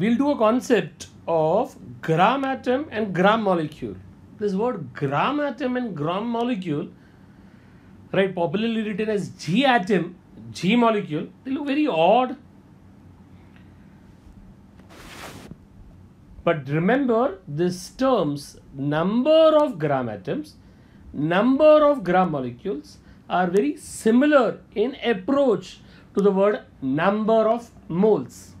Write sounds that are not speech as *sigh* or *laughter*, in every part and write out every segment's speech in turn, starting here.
we'll do a concept of gram atom and gram molecule. This word gram atom and gram molecule, right, popularly written as G atom, G molecule, they look very odd. But remember these terms, number of gram atoms, number of gram molecules are very similar in approach to the word number of moles.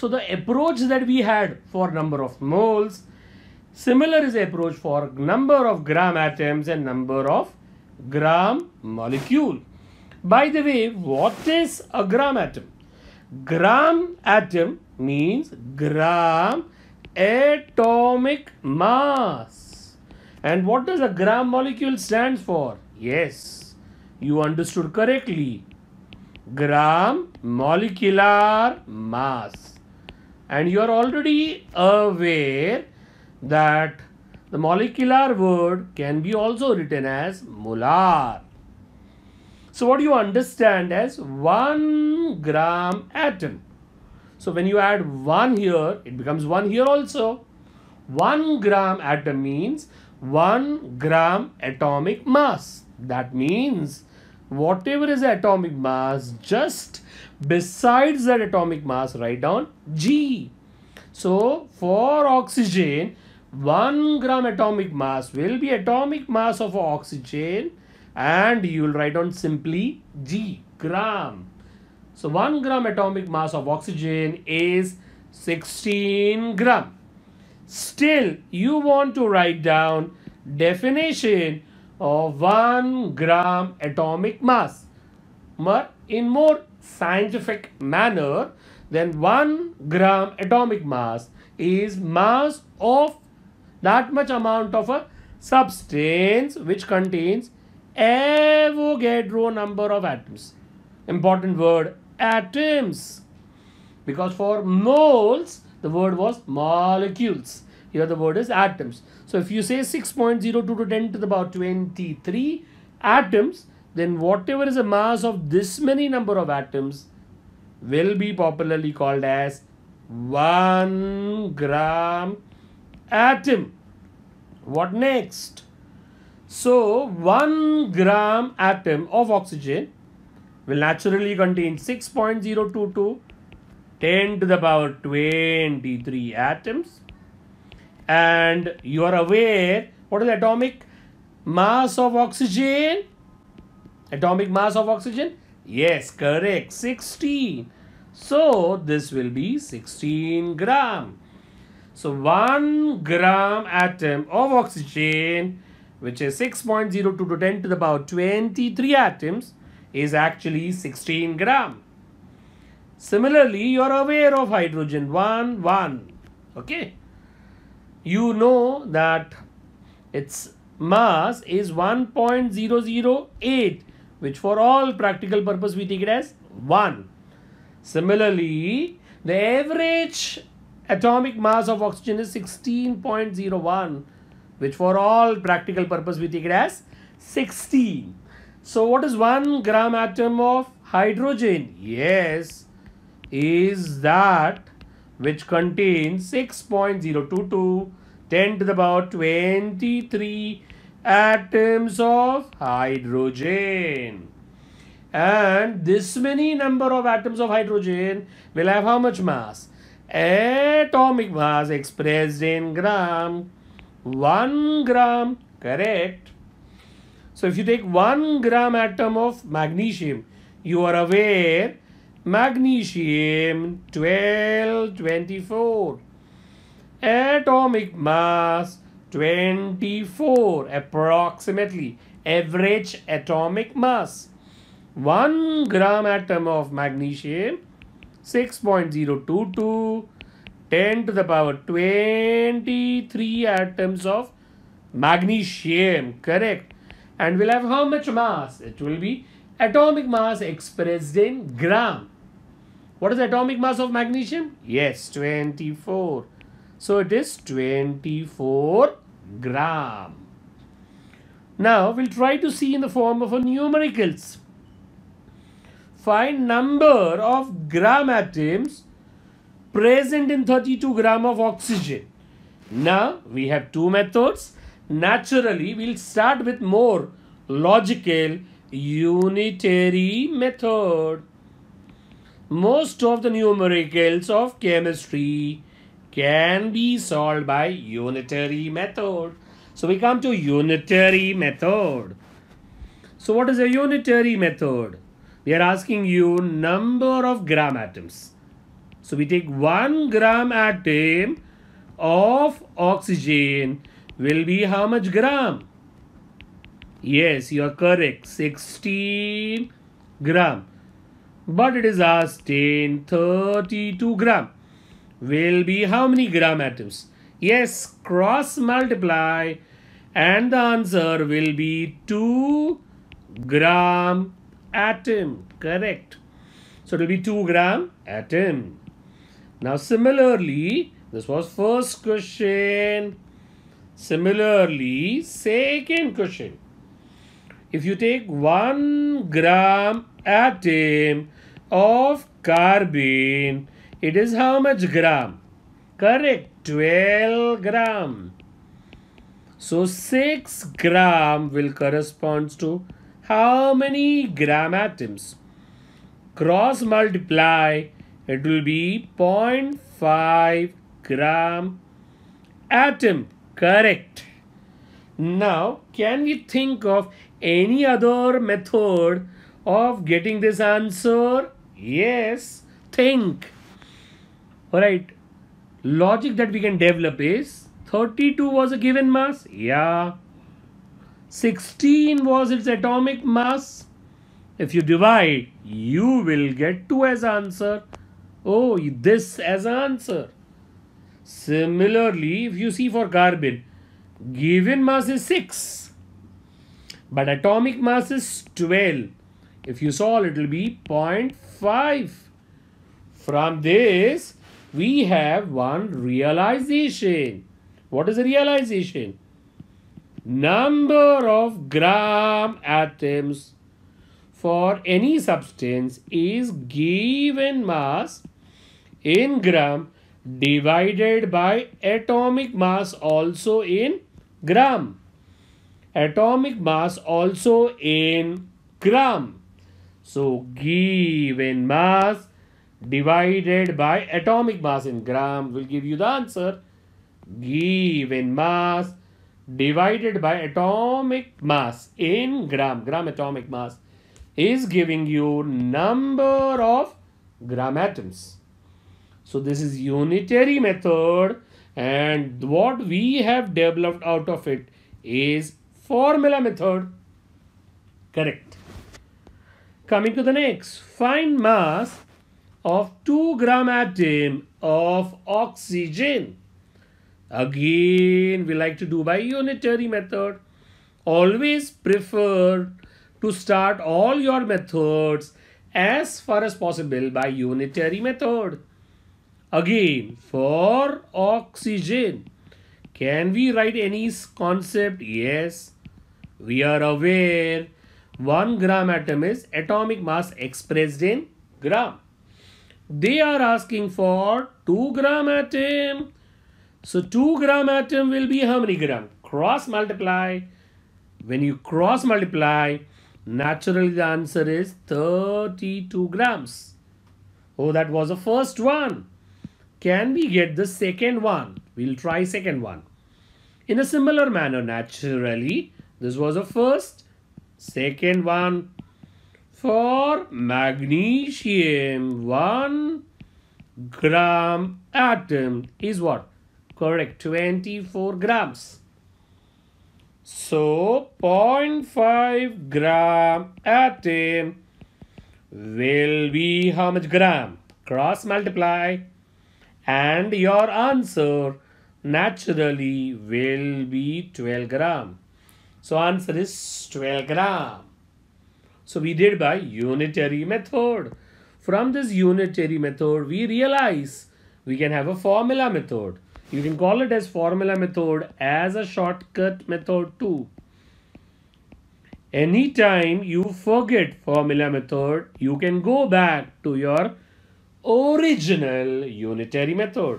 So the approach that we had for number of moles, similar is the approach for number of gram atoms and number of gram molecule. By the way, what is a gram atom? Gram atom means gram atomic mass. And what does a gram molecule stands for? Yes, you understood correctly. Gram molecular mass and you are already aware that the molecular word can be also written as molar. So what you understand as 1 gram atom. So when you add 1 here, it becomes 1 here also. 1 gram atom means 1 gram atomic mass. That means whatever is the atomic mass just besides that atomic mass write down g so for oxygen 1 gram atomic mass will be atomic mass of oxygen and you will write down simply g gram so 1 gram atomic mass of oxygen is 16 gram still you want to write down definition of 1 gram atomic mass. But in more scientific manner, then 1 gram atomic mass is mass of that much amount of a substance which contains Avogadro number of atoms. Important word, atoms. Because for moles, the word was molecules. Here the word is atoms. So if you say 6.02 to 10 to the power 23 atoms, then whatever is the mass of this many number of atoms will be popularly called as 1 gram atom. What next? So 1 gram atom of oxygen will naturally contain 6.022 10 to the power 23 atoms and you are aware what is atomic mass of oxygen atomic mass of oxygen yes correct 16 so this will be 16 gram so 1 gram atom of oxygen which is 6.02 to 10 to the power 23 atoms is actually 16 gram similarly you are aware of hydrogen 1 1 okay you know that its mass is 1.008 which for all practical purpose we take it as 1. Similarly, the average atomic mass of oxygen is 16.01 which for all practical purpose we take it as 16. So what is 1 gram atom of hydrogen? Yes, is that which contains 6.022 10 to the power 23 atoms of hydrogen. And this many number of atoms of hydrogen will have how much mass? Atomic mass expressed in gram. 1 gram, correct. So if you take 1 gram atom of magnesium, you are aware magnesium 1224 Atomic mass 24 approximately. Average atomic mass. 1 gram atom of magnesium 6.022 10 to the power 23 atoms of magnesium correct and we'll have how much mass it will be atomic mass expressed in gram what is the atomic mass of magnesium yes 24 so it is 24 gram. Now we'll try to see in the form of a numericals. Find number of gram atoms present in 32 gram of oxygen. Now we have two methods. Naturally, we'll start with more logical unitary method. Most of the numericals of chemistry can be solved by unitary method. So we come to unitary method. So what is a unitary method? We are asking you number of gram atoms. So we take one gram atom of oxygen will be how much gram? Yes, you are correct. 16 gram. But it is asked in 32 gram will be how many gram atoms? Yes, cross multiply and the answer will be 2 gram atom. Correct. So it will be 2 gram atom. Now similarly, this was first question. Similarly, second question. If you take 1 gram atom of carbon it is how much gram? Correct, 12 gram. So 6 gram will correspond to how many gram atoms? Cross multiply, it will be 0.5 gram atom. Correct. Now, can we think of any other method of getting this answer? Yes, think. Alright, logic that we can develop is 32 was a given mass. Yeah. 16 was its atomic mass. If you divide, you will get 2 as answer. Oh, this as answer. Similarly, if you see for carbon, given mass is 6. But atomic mass is 12. If you solve, it will be 0.5. From this, we have one realization. What is the realization? Number of gram atoms for any substance is given mass in gram divided by atomic mass also in gram. Atomic mass also in gram. So given mass divided by atomic mass in gram will give you the answer. Given mass divided by atomic mass in gram, gram atomic mass is giving you number of gram atoms. So this is unitary method and what we have developed out of it is formula method. Correct. Coming to the next, find mass of 2 gram atom of oxygen. Again, we like to do by unitary method. Always prefer to start all your methods as far as possible by unitary method. Again, for oxygen, can we write any concept? Yes, we are aware 1 gram atom is atomic mass expressed in gram they are asking for 2 gram atom. So 2 gram atom will be how many gram? Cross multiply. When you cross multiply, naturally the answer is 32 grams. Oh, that was the first one. Can we get the second one? We'll try second one. In a similar manner, naturally, this was the first, second one, for magnesium 1 gram atom is what correct 24 grams so 0.5 gram atom will be how much gram cross multiply and your answer naturally will be 12 gram so answer is 12 gram so we did by unitary method. From this unitary method, we realize we can have a formula method. You can call it as formula method as a shortcut method too. Anytime you forget formula method, you can go back to your original unitary method.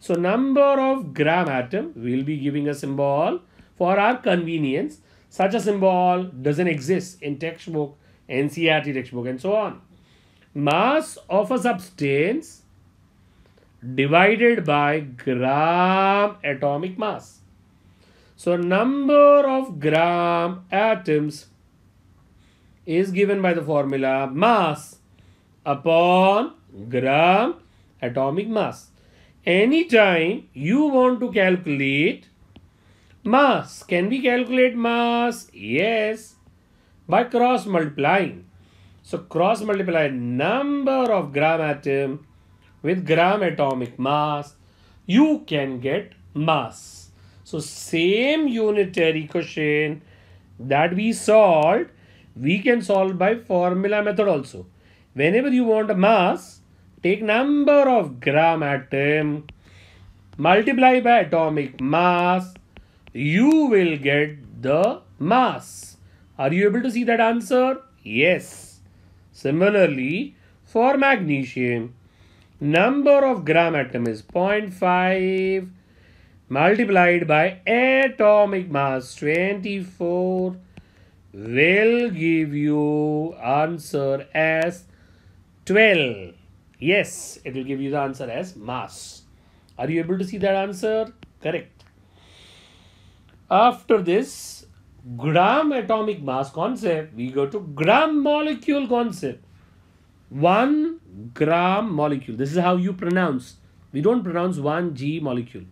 So number of gram atom will be giving a symbol for our convenience such a symbol doesn't exist in textbook, NCRT textbook, and so on. Mass of a substance divided by gram atomic mass. So number of gram atoms is given by the formula mass upon gram atomic mass. Anytime you want to calculate Mass. Can we calculate mass? Yes. By cross multiplying. So cross multiply number of gram atom with gram atomic mass. You can get mass. So same unitary question that we solved, we can solve by formula method also. Whenever you want a mass, take number of gram atom, multiply by atomic mass, you will get the mass. Are you able to see that answer? Yes. Similarly, for magnesium, number of gram atom is 0.5 multiplied by atomic mass 24 will give you answer as 12. Yes, it will give you the answer as mass. Are you able to see that answer? Correct. After this gram atomic mass concept, we go to gram molecule concept. One gram molecule. This is how you pronounce. We don't pronounce one G molecule.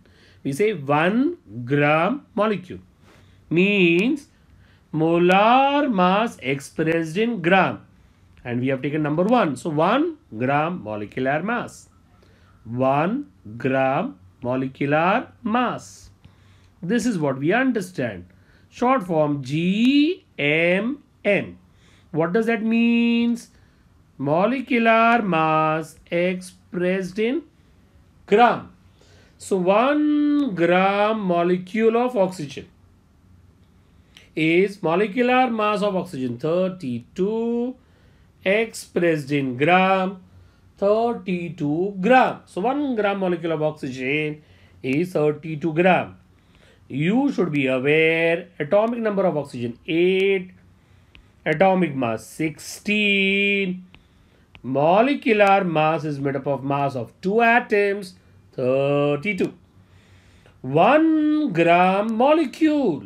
We say one gram molecule. Means molar mass expressed in gram. And we have taken number one. So one gram molecular mass. One gram molecular mass. This is what we understand. Short form GMM. What does that means? Molecular mass expressed in gram. So 1 gram molecule of oxygen is molecular mass of oxygen 32 expressed in gram 32 gram. So 1 gram molecule of oxygen is 32 gram you should be aware atomic number of oxygen 8 atomic mass 16 molecular mass is made up of mass of two atoms 32 1 gram molecule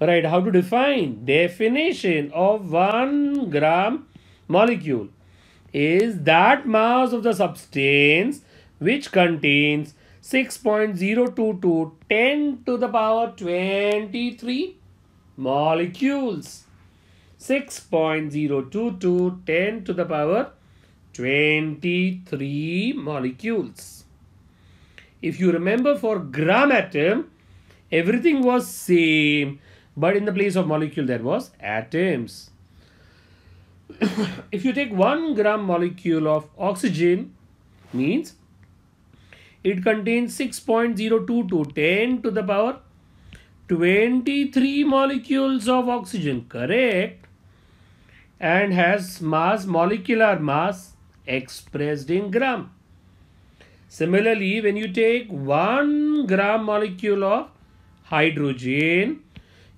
right how to define definition of 1 gram molecule is that mass of the substance which contains to 10 to the power 23 molecules. to 10 to the power 23 molecules. If you remember for gram atom, everything was same, but in the place of molecule there was atoms. *coughs* if you take 1 gram molecule of oxygen, means it contains 6.02 to 10 to the power 23 molecules of oxygen correct and has mass molecular mass expressed in gram similarly when you take 1 gram molecule of hydrogen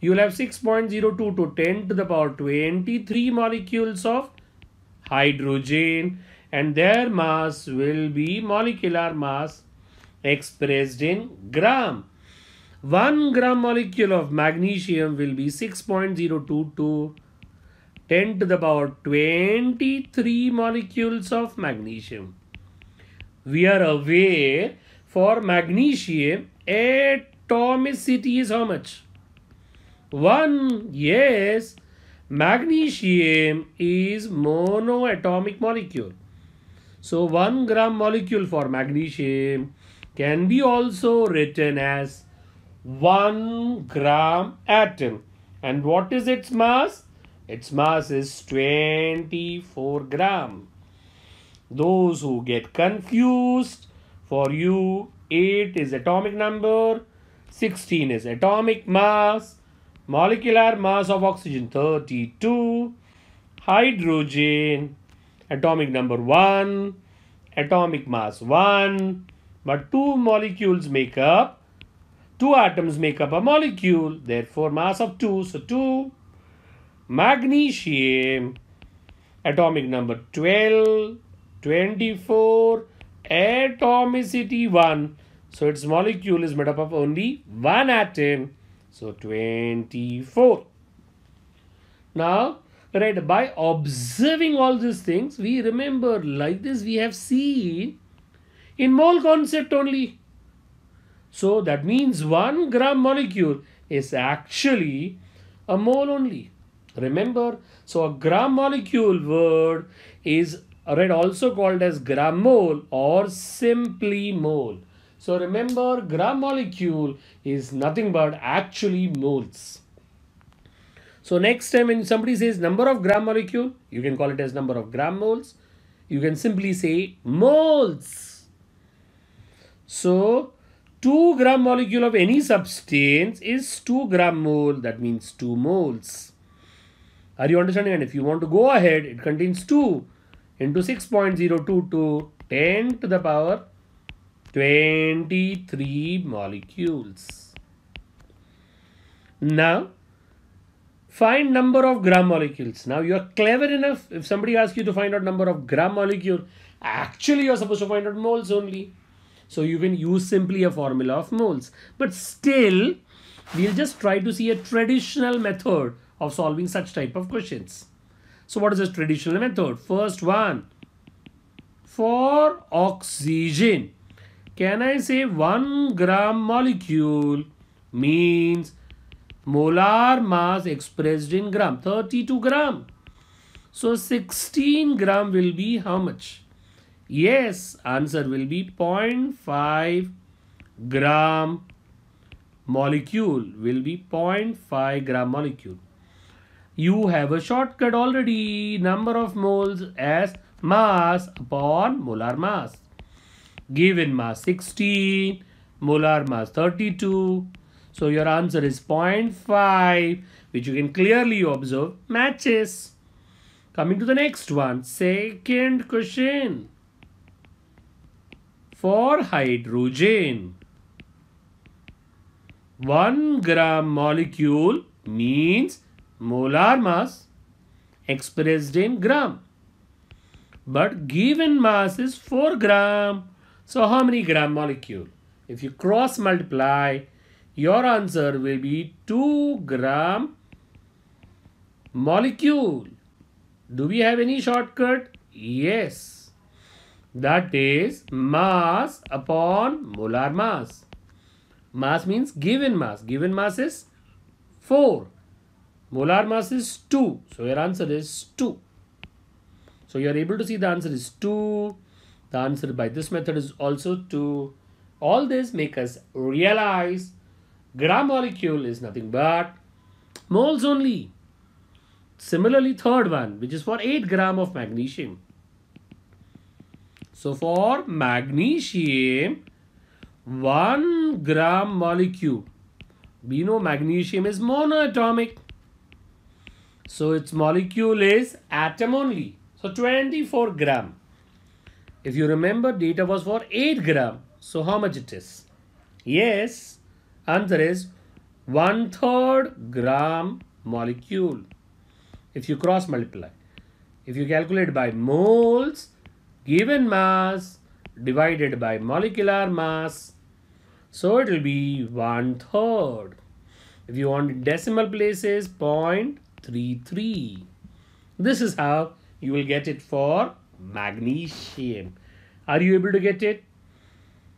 you will have 6.02 to 10 to the power 23 molecules of hydrogen and their mass will be molecular mass expressed in gram. 1 gram molecule of magnesium will be 6.022 10 to the power 23 molecules of magnesium. We are aware for magnesium atomicity is how much? 1. Yes, magnesium is monoatomic molecule. So 1 gram molecule for magnesium can be also written as 1 gram atom. And what is its mass? Its mass is 24 gram. Those who get confused, for you 8 is atomic number, 16 is atomic mass, molecular mass of oxygen 32, hydrogen, atomic number 1, atomic mass 1, but two molecules make up, two atoms make up a molecule, therefore mass of 2. So 2 magnesium, atomic number 12, 24, atomicity 1. So its molecule is made up of only one atom. So 24. Now, right, by observing all these things, we remember like this we have seen in mole concept only. So that means 1 gram molecule is actually a mole only. Remember, so a gram molecule word is read also called as gram mole or simply mole. So remember, gram molecule is nothing but actually moles. So next time when somebody says number of gram molecule, you can call it as number of gram moles. You can simply say moles. So 2 gram molecule of any substance is 2 gram mole. That means 2 moles. Are you understanding? And if you want to go ahead, it contains 2 into 6.02 to 10 to the power 23 molecules. Now, find number of gram molecules. Now, you are clever enough. If somebody asks you to find out number of gram molecule, actually you are supposed to find out moles only. So you can use simply a formula of moles. But still, we'll just try to see a traditional method of solving such type of questions. So what is this traditional method? First one, for oxygen, can I say 1 gram molecule means molar mass expressed in gram, 32 gram. So 16 gram will be how much? Yes, answer will be 0.5 gram molecule will be 0.5 gram molecule. You have a shortcut already. Number of moles as mass upon molar mass. Given mass 16, molar mass 32. So your answer is 0.5 which you can clearly observe matches. Coming to the next one, second question for hydrogen. 1 gram molecule means molar mass expressed in gram. But given mass is 4 gram. So how many gram molecule? If you cross multiply, your answer will be 2 gram molecule. Do we have any shortcut? Yes. That is mass upon molar mass. Mass means given mass. Given mass is 4. Molar mass is 2. So your answer is 2. So you are able to see the answer is 2. The answer by this method is also 2. All this make us realize gram molecule is nothing but moles only. Similarly, third one, which is for 8 gram of magnesium. So for magnesium, 1 gram molecule. We know magnesium is monoatomic. So its molecule is atom only. So 24 gram. If you remember, data was for 8 gram. So how much it is? Yes, answer is one third gram molecule. If you cross multiply. If you calculate by moles, given mass divided by molecular mass. So it will be one third. If you want decimal places, 0.33. This is how you will get it for magnesium. Are you able to get it?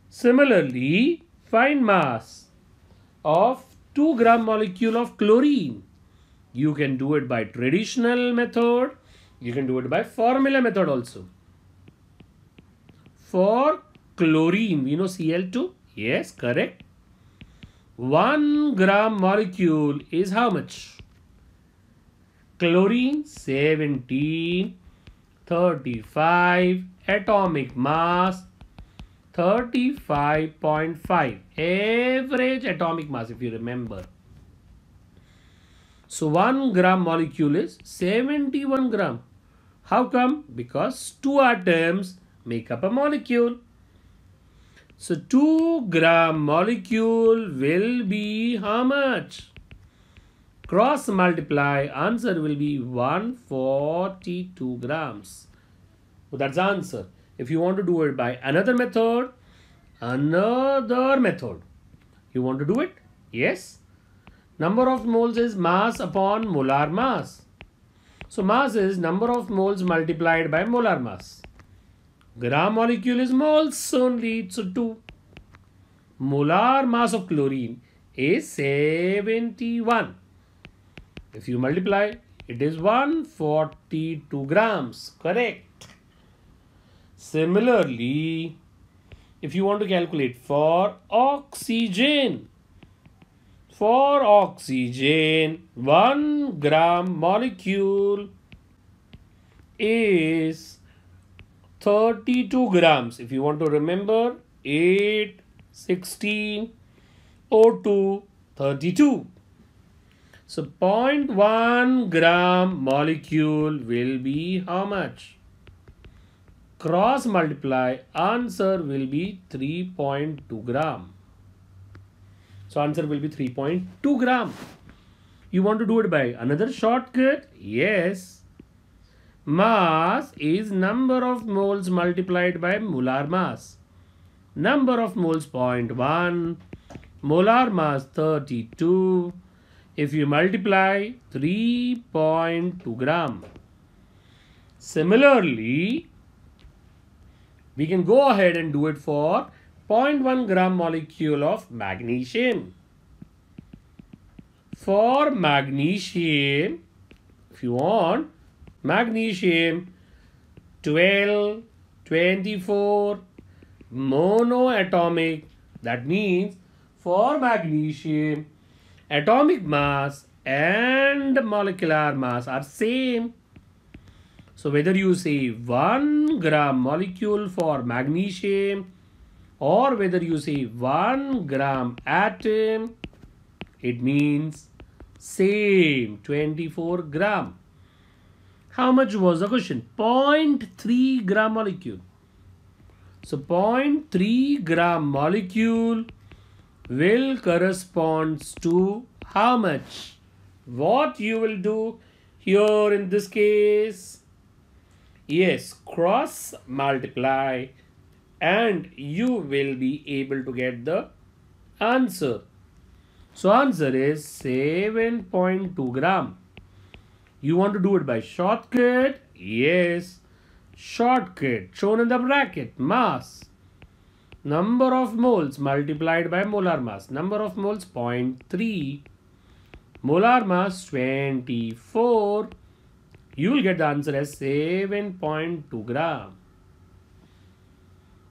Similarly, find mass of 2 gram molecule of chlorine. You can do it by traditional method. You can do it by formula method also for chlorine. You know Cl2? Yes, correct. 1 gram molecule is how much? Chlorine 17, 35, atomic mass 35.5 average atomic mass if you remember so 1 gram molecule is 71 gram how come because two atoms make up a molecule. So 2 gram molecule will be how much? Cross multiply answer will be 142 grams. So that's the answer. If you want to do it by another method, another method. You want to do it? Yes. Number of moles is mass upon molar mass. So mass is number of moles multiplied by molar mass. Gram molecule moleculism also leads two molar mass of chlorine is 71. If you multiply, it is 142 grams. Correct. Similarly, if you want to calculate for oxygen, for oxygen, 1 gram molecule is 32 grams if you want to remember 8 16 O2 32 so 0.1 gram molecule will be how much cross multiply answer will be 3.2 gram so answer will be 3.2 gram you want to do it by another shortcut yes Mass is number of moles multiplied by molar mass. Number of moles 0.1, molar mass 32. If you multiply 3.2 gram. Similarly, we can go ahead and do it for 0.1 gram molecule of magnesium. For magnesium, if you want, magnesium 12 24 monoatomic that means for magnesium atomic mass and molecular mass are same so whether you say 1 gram molecule for magnesium or whether you say 1 gram atom it means same 24 gram how much was the question? 0.3 gram molecule. So 0.3 gram molecule will corresponds to how much? What you will do here in this case? Yes, cross multiply and you will be able to get the answer. So answer is 7.2 gram. You want to do it by shortcut? Yes. Shortcut shown in the bracket. Mass. Number of moles multiplied by molar mass. Number of moles 0.3. Molar mass 24. You will get the answer as 7.2 gram.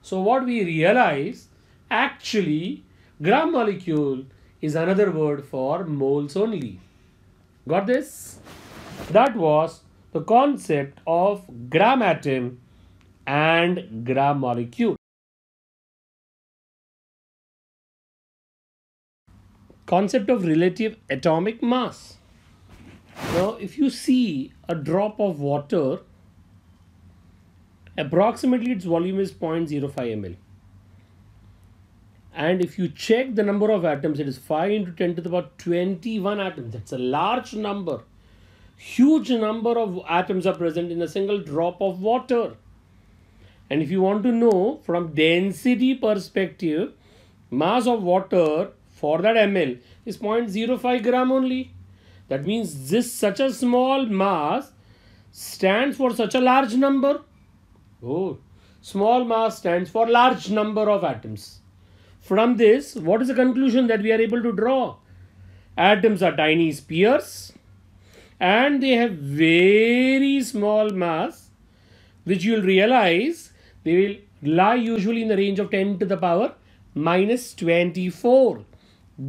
So what we realize actually gram molecule is another word for moles only. Got this? That was the concept of gram atom and gram molecule. Concept of relative atomic mass. Now, if you see a drop of water, approximately its volume is 0.05 ml. And if you check the number of atoms, it is 5 into 10 to the power 21 atoms. That's a large number huge number of atoms are present in a single drop of water and if you want to know from density perspective mass of water for that ml is 0.05 gram only that means this such a small mass stands for such a large number oh small mass stands for large number of atoms from this what is the conclusion that we are able to draw atoms are tiny spheres and they have very small mass which you'll realize they will lie usually in the range of 10 to the power minus 24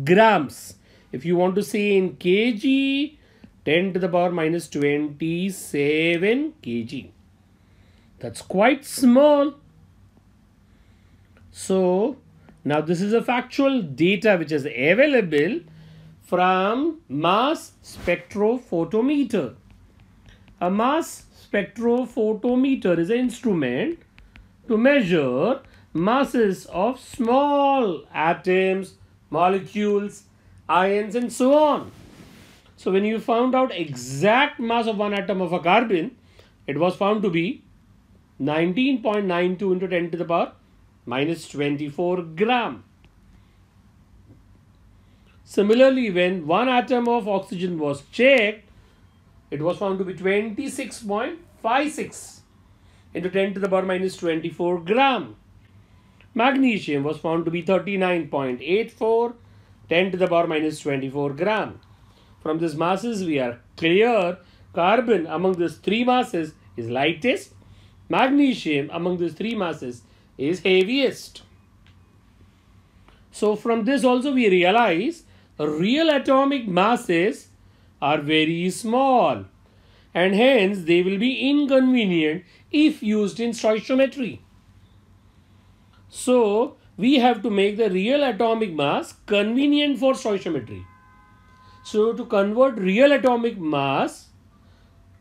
grams. If you want to say in kg, 10 to the power minus 27 kg. That's quite small. So, now this is a factual data which is available from mass spectrophotometer. A mass spectrophotometer is an instrument to measure masses of small atoms, molecules, ions and so on. So when you found out exact mass of one atom of a carbon, it was found to be 19.92 into 10 to the power minus 24 gram. Similarly, when one atom of oxygen was checked, it was found to be 26.56 into 10 to the power minus 24 gram. Magnesium was found to be 39.84, 10 to the power minus 24 gram. From these masses, we are clear carbon among these three masses is lightest, magnesium among these three masses is heaviest. So, from this also we realize real atomic masses are very small and hence they will be inconvenient if used in stoichiometry. So, we have to make the real atomic mass convenient for stoichiometry. So, to convert real atomic mass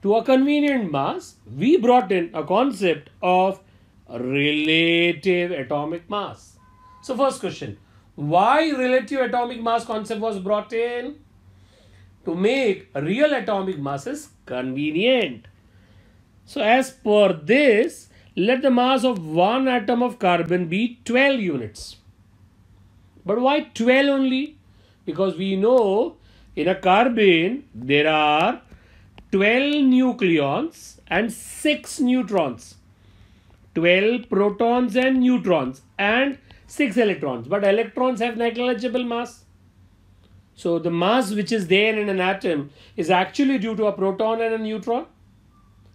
to a convenient mass, we brought in a concept of relative atomic mass. So, first question why relative atomic mass concept was brought in? To make real atomic masses convenient. So as per this, let the mass of one atom of carbon be 12 units. But why 12 only? Because we know in a carbon, there are 12 nucleons and 6 neutrons. 12 protons and neutrons and 6 electrons. But electrons have negligible mass. So the mass which is there in an atom is actually due to a proton and a neutron.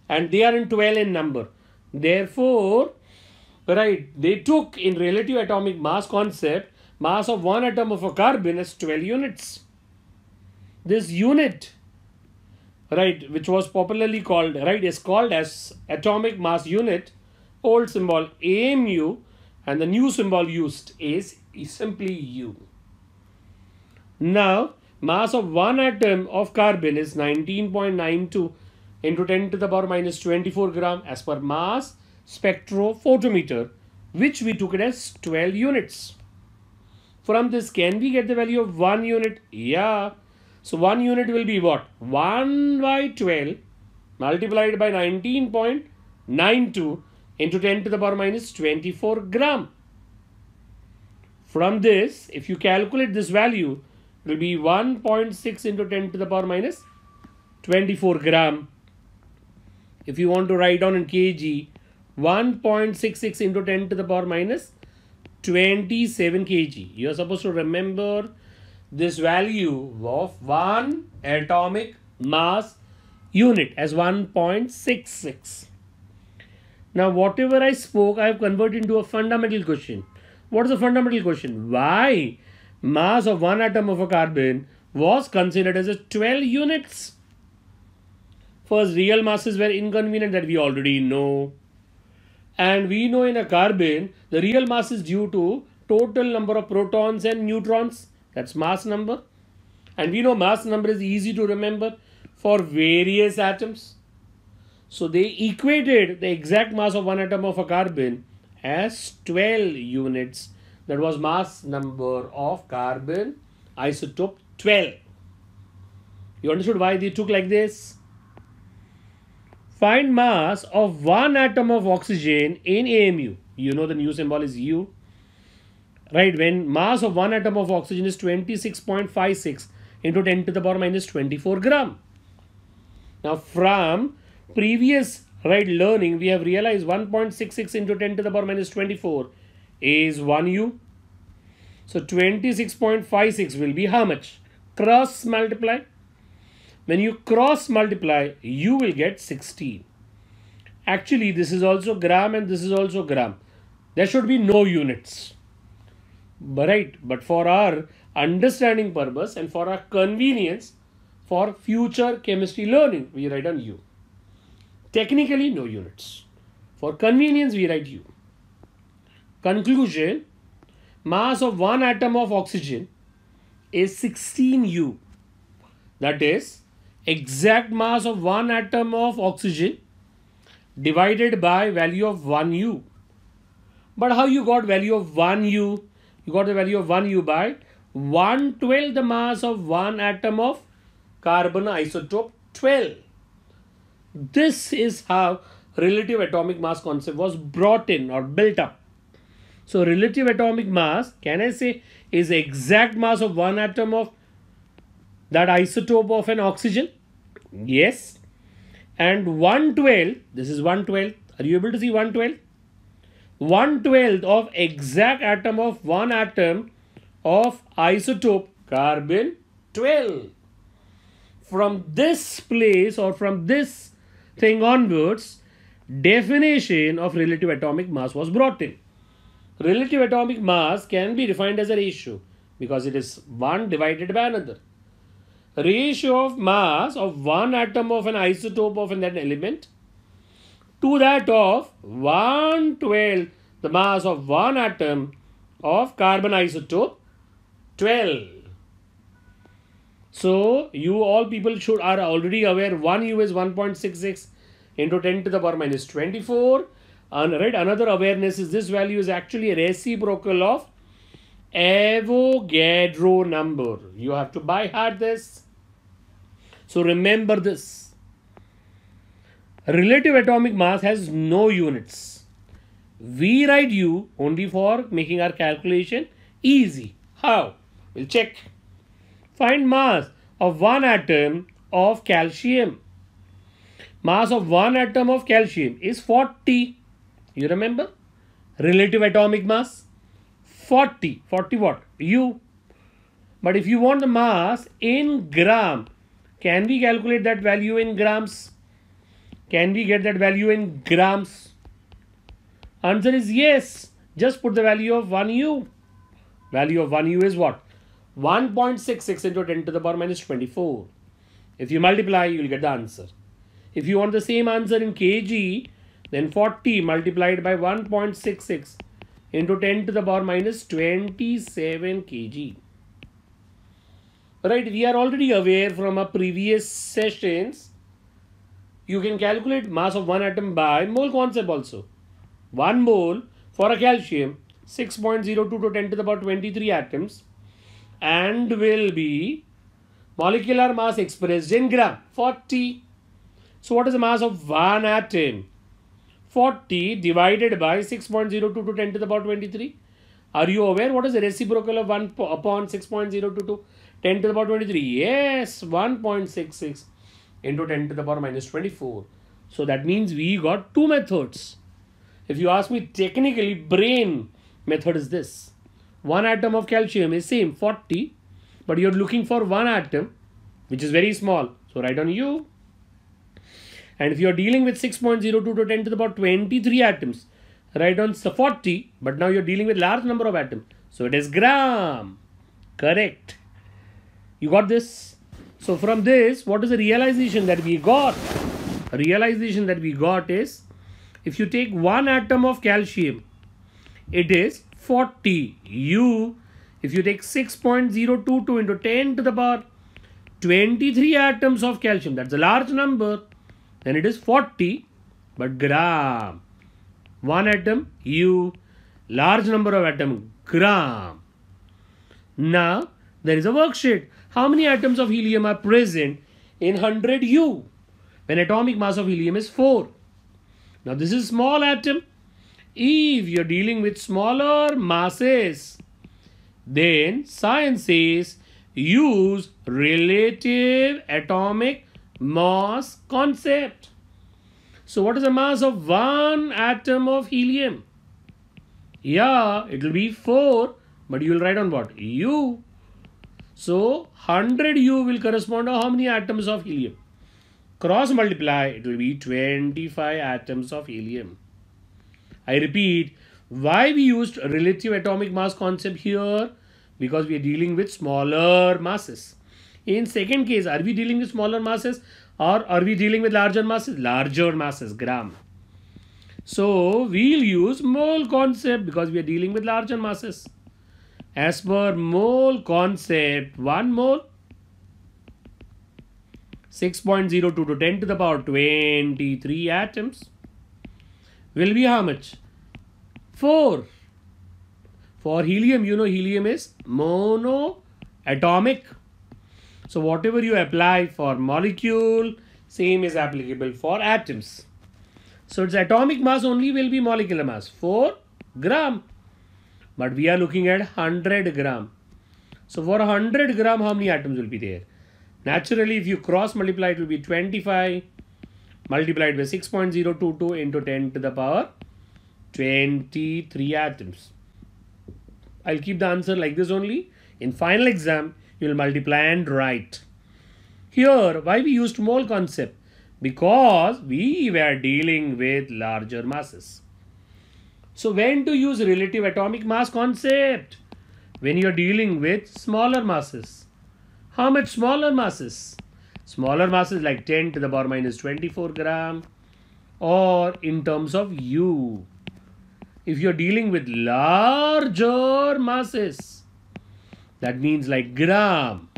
And they are in 12 in number. Therefore, right, they took in relative atomic mass concept, mass of one atom of a carbon is 12 units. This unit right which was popularly called right is called as atomic mass unit old symbol amu and the new symbol used is simply U. Now, mass of one atom of carbon is 19.92 into 10 to the power minus 24 gram as per mass spectrophotometer, which we took it as 12 units. From this, can we get the value of 1 unit? Yeah. So, 1 unit will be what? 1 by 12 multiplied by 19.92 into 10 to the power minus 24 gram. From this, if you calculate this value, it will be 1.6 into 10 to the power minus 24 gram. If you want to write down in kg, 1.66 into 10 to the power minus 27 kg. You are supposed to remember this value of one atomic mass unit as 1.66. Now, whatever I spoke, I have converted into a fundamental question. What is the fundamental question? Why mass of one atom of a carbon was considered as a 12 units? First, real masses were inconvenient that we already know. And we know in a carbon, the real mass is due to total number of protons and neutrons. That's mass number. And we know mass number is easy to remember for various atoms. So they equated the exact mass of one atom of a carbon as 12 units. That was mass number of carbon isotope 12. You understood why they took like this? Find mass of one atom of oxygen in AMU. You know the new symbol is U. Right, when mass of one atom of oxygen is 26.56 into 10 to the power minus 24 gram. Now from previous right learning we have realized 1.66 into 10 to the power minus 24 is 1u so 26.56 will be how much cross multiply when you cross multiply you will get 16 actually this is also gram and this is also gram there should be no units right but for our understanding purpose and for our convenience for future chemistry learning we write on u Technically, no units. For convenience, we write U. Conclusion, mass of one atom of oxygen is 16 U. That is, exact mass of one atom of oxygen divided by value of 1 U. But how you got value of 1 U? You got the value of 1 U by 1 12 the mass of one atom of carbon isotope 12. This is how relative atomic mass concept was brought in or built up. So relative atomic mass, can I say, is exact mass of one atom of that isotope of an oxygen? Mm-hmm. Yes. And 112, this is 112. Are you able to see 112? 112 of exact atom of one atom of isotope carbon 12. From this place or from this thing onwards, definition of relative atomic mass was brought in. Relative atomic mass can be defined as a ratio because it is one divided by another. Ratio of mass of one atom of an isotope of an element to that of one twelve. the mass of one atom of carbon isotope 12 so you all people should are already aware 1 U is 1.66 into 10 to the power minus 24. And right, another awareness is this value is actually a reciprocal of Avogadro number. You have to buy hard this. So remember this. Relative atomic mass has no units. We write U only for making our calculation easy. How? We'll check. Find mass of one atom of calcium. Mass of one atom of calcium is 40. You remember? Relative atomic mass 40. 40 what? U. But if you want the mass in gram, can we calculate that value in grams? Can we get that value in grams? Answer is yes. Just put the value of 1u. Value of 1u is what? 1.66 into 10 to the power minus 24. If you multiply, you will get the answer. If you want the same answer in kg, then 40 multiplied by 1.66 into 10 to the power minus 27 kg. Right, we are already aware from our previous sessions, you can calculate mass of one atom by mole concept also. 1 mole for a calcium, 6.02 to 10 to the power 23 atoms and will be molecular mass expressed in gram 40 so what is the mass of one atom 40 divided by 6.02 to 10 to the power 23 are you aware what is the reciprocal of 1 upon 6.02 to 10 to the power 23 yes 1.66 into 10 to the power minus 24 so that means we got two methods if you ask me technically brain method is this one atom of calcium is same 40 but you're looking for one atom which is very small so write on u and if you're dealing with 6.02 to 10 to the power 23 atoms write on 40 but now you're dealing with large number of atoms so it is gram correct you got this so from this what is the realization that we got realization that we got is if you take one atom of calcium it is 40 u if you take 6.022 into 10 to the power 23 atoms of calcium that's a large number then it is 40 but gram one atom u large number of atom gram now there is a worksheet how many atoms of helium are present in 100 u when atomic mass of helium is 4 now this is small atom if you're dealing with smaller masses, then science says use relative atomic mass concept. So what is the mass of one atom of helium? Yeah, it will be 4, but you will write on what? U. So 100 U will correspond to how many atoms of helium? Cross multiply, it will be 25 atoms of helium. I repeat, why we used relative atomic mass concept here? Because we are dealing with smaller masses. In second case, are we dealing with smaller masses or are we dealing with larger masses? Larger masses, gram. So we'll use mole concept because we are dealing with larger masses. As per mole concept, 1 mole 6.02 to 10 to the power 23 atoms will be how much? 4. For helium, you know helium is monoatomic. So whatever you apply for molecule, same is applicable for atoms. So its atomic mass only will be molecular mass, 4 gram. But we are looking at 100 gram. So for 100 gram, how many atoms will be there? Naturally, if you cross multiply, it will be 25 multiplied by 6.022 into 10 to the power 23 atoms. I'll keep the answer like this only. In final exam, you will multiply and write. Here, why we used mole concept? Because we were dealing with larger masses. So when to use relative atomic mass concept? When you are dealing with smaller masses. How much smaller masses? smaller masses like 10 to the power minus 24 gram or in terms of U. If you're dealing with larger masses, that means like gram,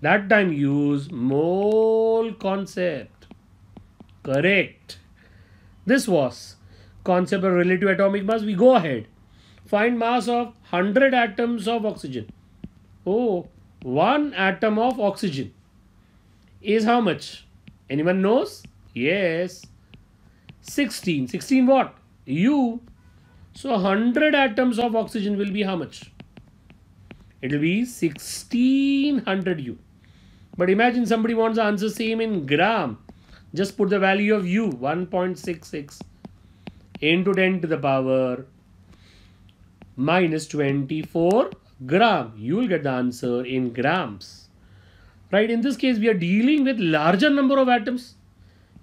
that time use mole concept. Correct. This was concept of relative atomic mass. We go ahead. Find mass of 100 atoms of oxygen. Oh, one atom of oxygen is how much? Anyone knows? Yes. 16. 16 what? U. So 100 atoms of oxygen will be how much? It will be 1600 U. But imagine somebody wants the answer same in gram. Just put the value of U, 1.66 into 10 to the power minus 24 gram. You will get the answer in grams right in this case we are dealing with larger number of atoms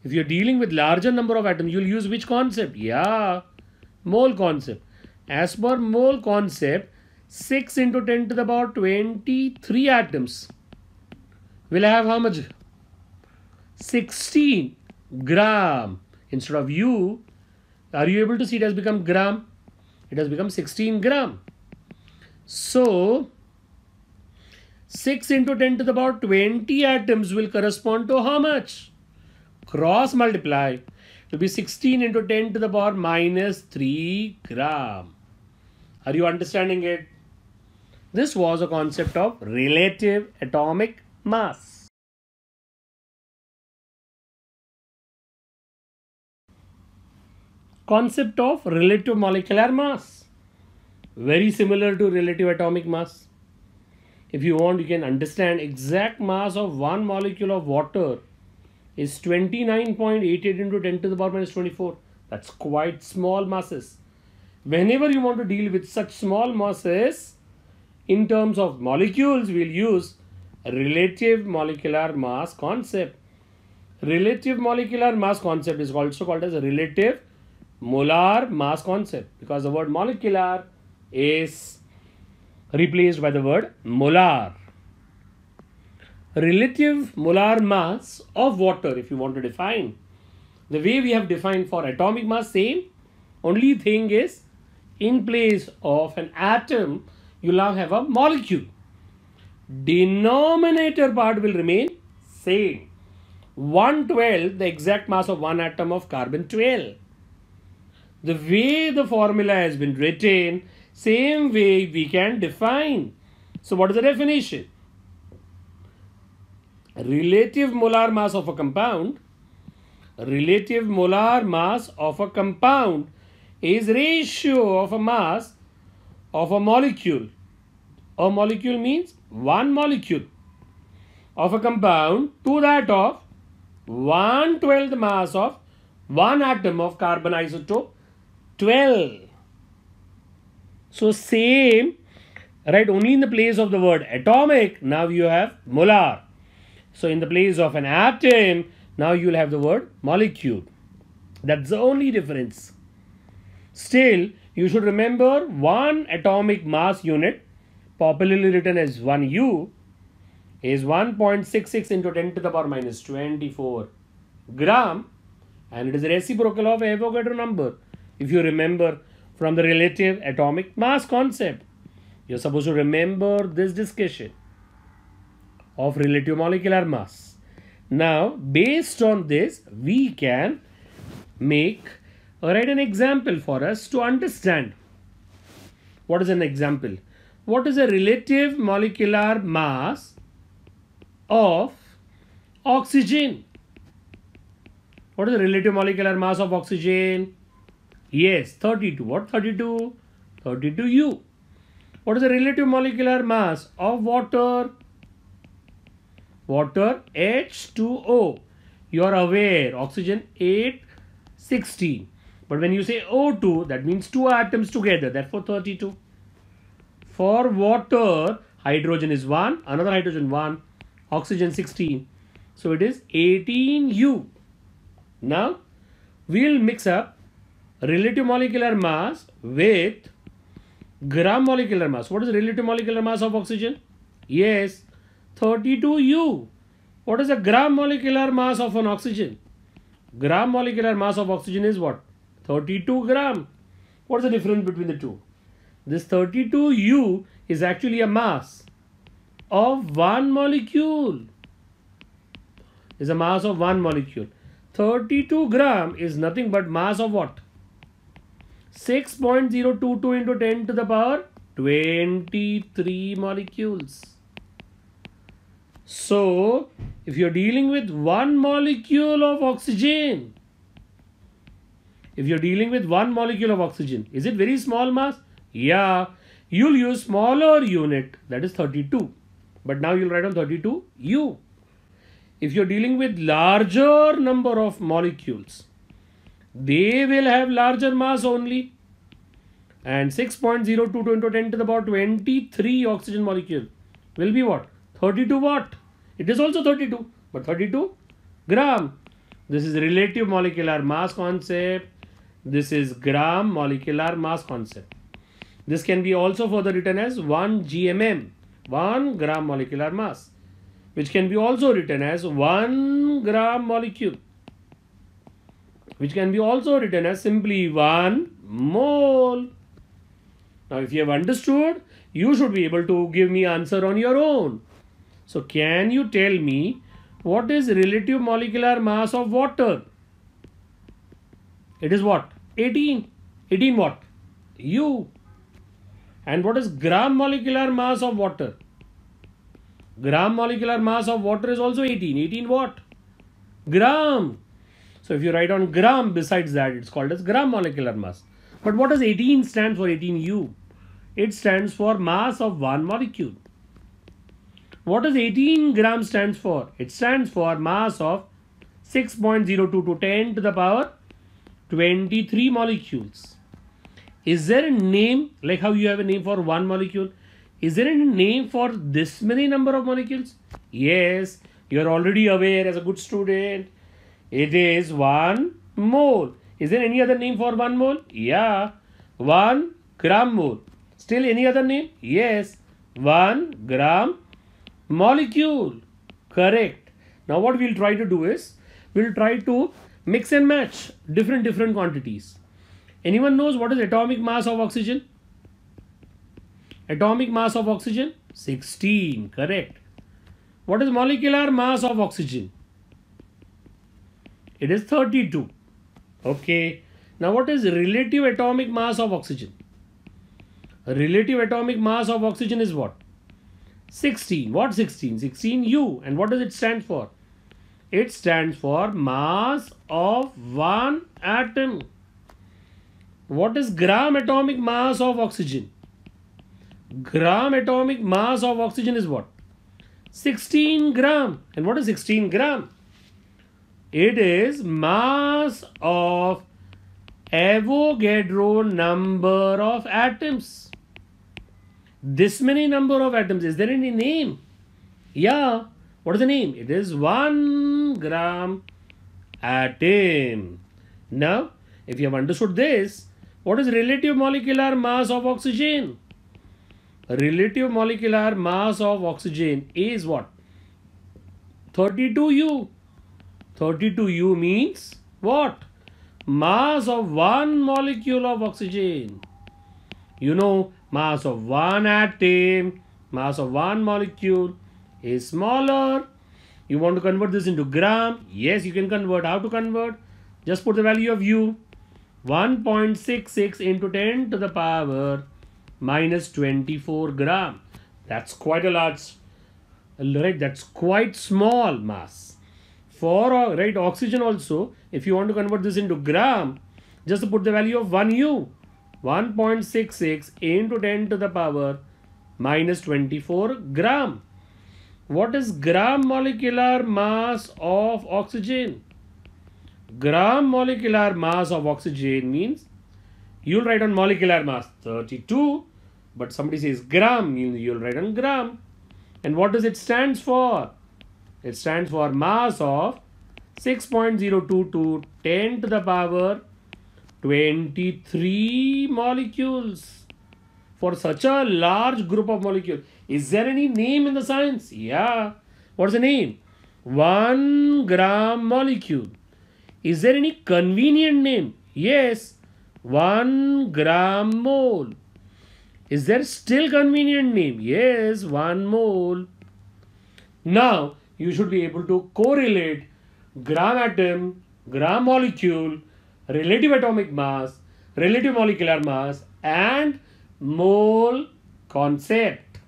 if you're dealing with larger number of atoms you'll use which concept yeah mole concept as per mole concept 6 into 10 to the power 23 atoms will have how much 16 gram instead of u are you able to see it has become gram it has become 16 gram so 6 into 10 to the power 20 atoms will correspond to how much? Cross multiply. It will be 16 into 10 to the power minus 3 gram. Are you understanding it? This was a concept of relative atomic mass. Concept of relative molecular mass. Very similar to relative atomic mass if you want you can understand exact mass of one molecule of water is 29.88 into 10 to the power minus 24 that's quite small masses whenever you want to deal with such small masses in terms of molecules we'll use relative molecular mass concept relative molecular mass concept is also called as relative molar mass concept because the word molecular is replaced by the word molar. Relative molar mass of water, if you want to define, the way we have defined for atomic mass, same. Only thing is, in place of an atom, you now have a molecule. Denominator part will remain same. 112, the exact mass of one atom of carbon 12. The way the formula has been written, same way we can define. So what is the definition? Relative molar mass of a compound, relative molar mass of a compound is ratio of a mass of a molecule. A molecule means one molecule of a compound to that of 1 12th mass of one atom of carbon isotope 12 so same, right? Only in the place of the word atomic, now you have molar. So in the place of an atom, now you'll have the word molecule. That's the only difference. Still, you should remember one atomic mass unit, popularly written as 1U, is 1.66 into 10 to the power minus 24 gram and it is reciprocal of Avogadro number. If you remember, from the relative atomic mass concept. You're supposed to remember this discussion of relative molecular mass. Now, based on this, we can make or uh, write an example for us to understand. What is an example? What is a relative molecular mass of oxygen? What is the relative molecular mass of oxygen? Yes, 32. What 32? 32U. What is the relative molecular mass of water? Water H2O. You are aware, oxygen eight sixteen. But when you say O2, that means two atoms together, therefore 32. For water, hydrogen is 1, another hydrogen 1, oxygen 16. So it is 18U. Now, we'll mix up relative molecular mass with gram molecular mass. What is relative molecular mass of oxygen? Yes, 32U. What is the gram molecular mass of an oxygen? Gram molecular mass of oxygen is what? 32 gram. What is the difference between the two? This 32U is actually a mass of one molecule. Is a mass of one molecule. 32 gram is nothing but mass of what? 6.022 into 10 to the power 23 molecules. So, if you're dealing with one molecule of oxygen, if you're dealing with one molecule of oxygen, is it very small mass? Yeah, you'll use smaller unit, that is 32. But now you'll write on 32U. If you're dealing with larger number of molecules, they will have larger mass only and 6.02 into 10 to the power 23 oxygen molecule will be what 32 watt it is also 32 but 32 gram this is relative molecular mass concept this is gram molecular mass concept this can be also further written as 1 gmm 1 gram molecular mass which can be also written as 1 gram molecule which can be also written as simply 1 mole. Now, if you have understood, you should be able to give me answer on your own. So, can you tell me what is relative molecular mass of water? It is what? 18. 18 what? U. And what is gram molecular mass of water? Gram molecular mass of water is also 18. 18 what? Gram. So if you write on gram besides that, it's called as gram molecular mass. But what does 18 stands for 18U? It stands for mass of one molecule. What does 18 gram stands for? It stands for mass of 6.02 to 10 to the power 23 molecules. Is there a name, like how you have a name for one molecule? Is there a name for this many number of molecules? Yes, you are already aware as a good student it is 1 mole. Is there any other name for 1 mole? Yeah. 1 gram mole. Still any other name? Yes. 1 gram molecule. Correct. Now what we'll try to do is, we'll try to mix and match different different quantities. Anyone knows what is atomic mass of oxygen? Atomic mass of oxygen? 16. Correct. What is molecular mass of oxygen? It is 32. Okay. Now what is relative atomic mass of oxygen? Relative atomic mass of oxygen is what? 16. What 16? 16 U. And what does it stand for? It stands for mass of one atom. What is gram atomic mass of oxygen? Gram atomic mass of oxygen is what? 16 gram. And what is 16 gram? It is mass of Avogadro number of atoms. This many number of atoms. Is there any name? Yeah. What is the name? It is 1 gram atom. Now, if you have understood this, what is relative molecular mass of oxygen? Relative molecular mass of oxygen is what? 32U. 32U means what? Mass of one molecule of oxygen. You know, mass of one atom, mass of one molecule is smaller. You want to convert this into gram? Yes, you can convert. How to convert? Just put the value of U. 1.66 into 10 to the power minus 24 gram. That's quite a large, right? That's quite small mass for or right oxygen also if you want to convert this into gram just put the value of 1 u 1.66 into 10 to the power minus 24 gram what is gram molecular mass of oxygen gram molecular mass of oxygen means you'll write on molecular mass 32 but somebody says gram you'll write on gram and what does it stands for it stands for mass of 6.02 to 10 to the power 23 molecules for such a large group of molecules. Is there any name in the science? Yeah. What's the name? 1 gram molecule. Is there any convenient name? Yes. 1 gram mole. Is there still convenient name? Yes, 1 mole. Now, you should be able to correlate gram atom, gram molecule, relative atomic mass, relative molecular mass and mole concept.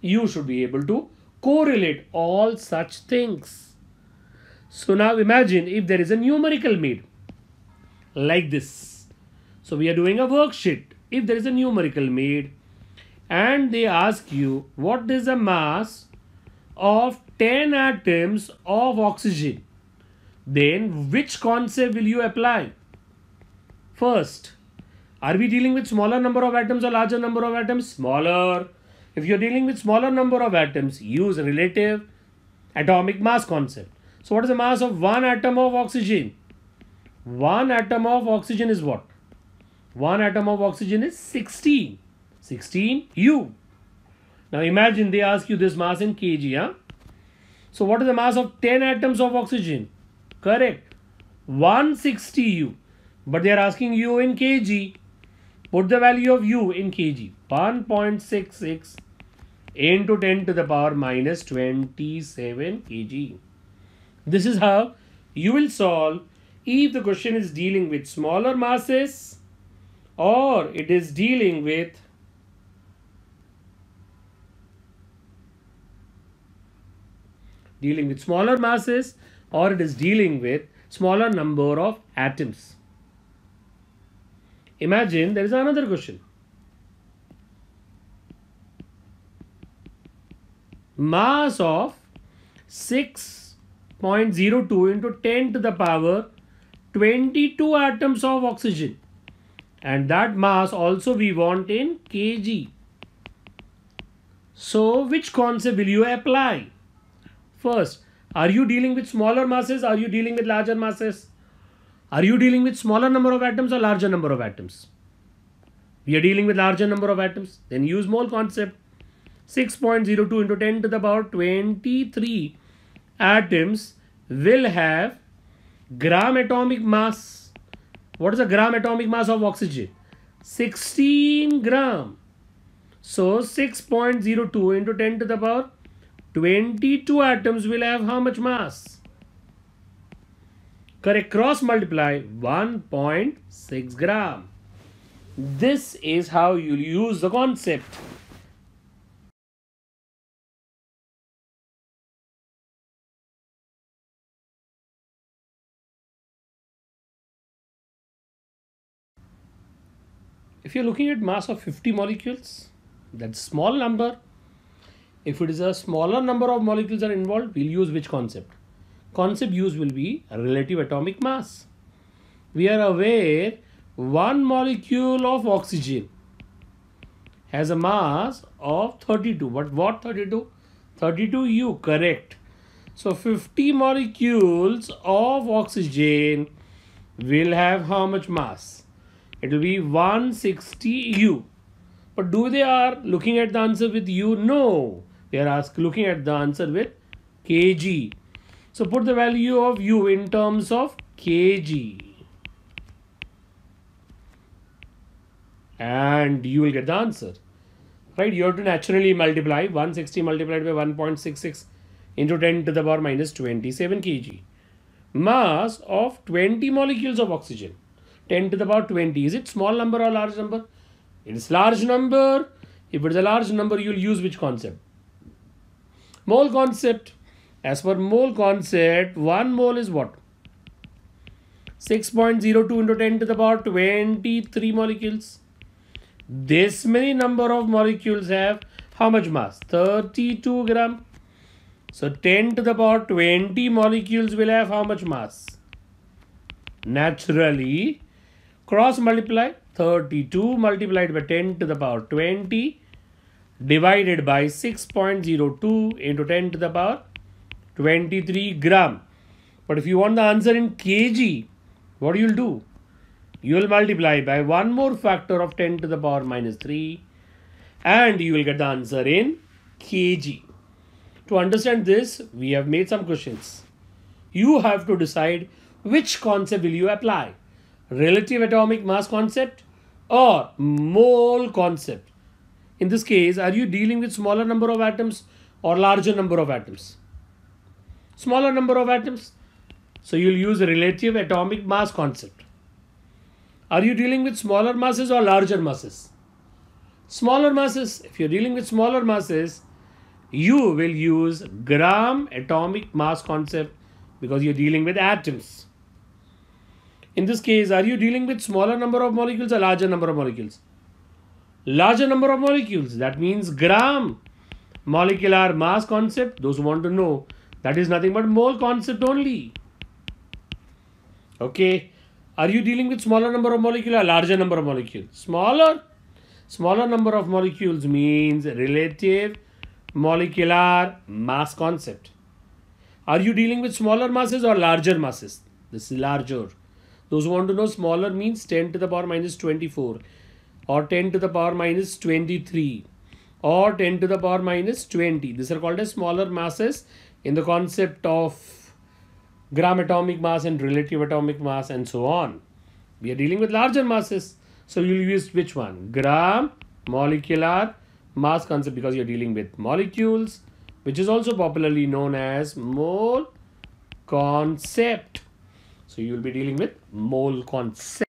You should be able to correlate all such things. So now imagine if there is a numerical made like this. So we are doing a worksheet. If there is a numerical made and they ask you what is the mass of 10 atoms of oxygen, then which concept will you apply? First, are we dealing with smaller number of atoms or larger number of atoms? Smaller. If you're dealing with smaller number of atoms, use relative atomic mass concept. So what is the mass of one atom of oxygen? One atom of oxygen is what? One atom of oxygen is 16. 16 U. Now imagine they ask you this mass in kg. Huh? So what is the mass of 10 atoms of oxygen? Correct. 160 U. But they are asking U in kg. Put the value of U in kg. 1.66 into 10 to the power minus 27 kg. This is how you will solve if the question is dealing with smaller masses or it is dealing with dealing with smaller masses or it is dealing with smaller number of atoms. Imagine there is another question. Mass of 6.02 into 10 to the power 22 atoms of oxygen and that mass also we want in kg. So which concept will you apply? first. Are you dealing with smaller masses? Are you dealing with larger masses? Are you dealing with smaller number of atoms or larger number of atoms? We are dealing with larger number of atoms. Then use mole concept. 6.02 into 10 to the power 23 atoms will have gram atomic mass. What is the gram atomic mass of oxygen? 16 gram. So 6.02 into 10 to the power 22 atoms will have how much mass? Correct. Cross multiply 1.6 gram. This is how you use the concept. If you're looking at mass of 50 molecules, that's small number if it is a smaller number of molecules are involved, we'll use which concept? Concept used will be relative atomic mass. We are aware one molecule of oxygen has a mass of 32. But what 32? 32 U, correct. So 50 molecules of oxygen will have how much mass? It will be 160 U. But do they are looking at the answer with U? No. They are asking. looking at the answer with kg. So put the value of u in terms of kg. And you will get the answer. Right? You have to naturally multiply 160 multiplied by 1.66 into 10 to the power minus 27 kg. Mass of 20 molecules of oxygen. 10 to the power 20. Is it small number or large number? It is large number. If it is a large number, you will use which concept? Mole concept. As per mole concept, 1 mole is what? 6.02 into 10 to the power 23 molecules. This many number of molecules have how much mass? 32 gram. So 10 to the power 20 molecules will have how much mass? Naturally, cross multiply 32 multiplied by 10 to the power 20 divided by 6.02 into 10 to the power 23 gram. But if you want the answer in kg, what you'll do? You'll multiply by one more factor of 10 to the power minus 3 and you will get the answer in kg. To understand this, we have made some questions. You have to decide which concept will you apply. Relative atomic mass concept or mole concept in this case, are you dealing with smaller number of atoms or larger number of atoms? Smaller number of atoms. So you'll use relative atomic mass concept. Are you dealing with smaller masses or larger masses? Smaller masses. If you're dealing with smaller masses, you will use gram atomic mass concept because you're dealing with atoms. In this case, are you dealing with smaller number of molecules or larger number of molecules? larger number of molecules. That means gram. Molecular mass concept, those who want to know, that is nothing but mole concept only. Okay. Are you dealing with smaller number of or larger number of molecules? Smaller. Smaller number of molecules means relative molecular mass concept. Are you dealing with smaller masses or larger masses? This is larger. Those who want to know smaller means 10 to the power minus 24 or 10 to the power minus 23 or 10 to the power minus 20. These are called as smaller masses in the concept of gram atomic mass and relative atomic mass and so on. We are dealing with larger masses. So you'll use which one? Gram, molecular, mass concept because you're dealing with molecules which is also popularly known as mole concept. So you will be dealing with mole concept.